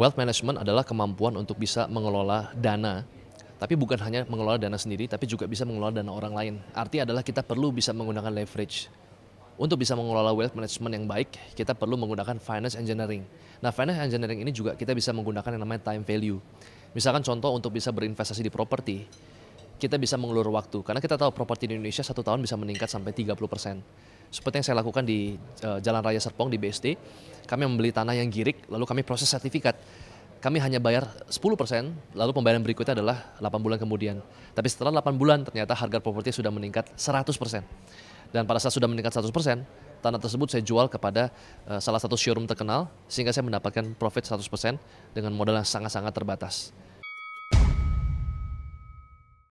Wealth management adalah kemampuan untuk bisa mengelola dana tapi bukan hanya mengelola dana sendiri, tapi juga bisa mengelola dana orang lain. Arti adalah kita perlu bisa menggunakan leverage. Untuk bisa mengelola wealth management yang baik, kita perlu menggunakan finance engineering. Nah, finance engineering ini juga kita bisa menggunakan yang namanya time value. Misalkan contoh untuk bisa berinvestasi di properti, kita bisa mengulur waktu. Karena kita tahu properti di Indonesia satu tahun bisa meningkat sampai 30 persen seperti yang saya lakukan di uh, Jalan Raya Serpong di BSD. Kami membeli tanah yang girik, lalu kami proses sertifikat. Kami hanya bayar 10%, lalu pembayaran berikutnya adalah 8 bulan kemudian. Tapi setelah 8 bulan ternyata harga properti sudah meningkat 100%. Dan pada saat sudah meningkat 100%, tanah tersebut saya jual kepada uh, salah satu showroom terkenal sehingga saya mendapatkan profit 100% dengan modal yang sangat-sangat terbatas.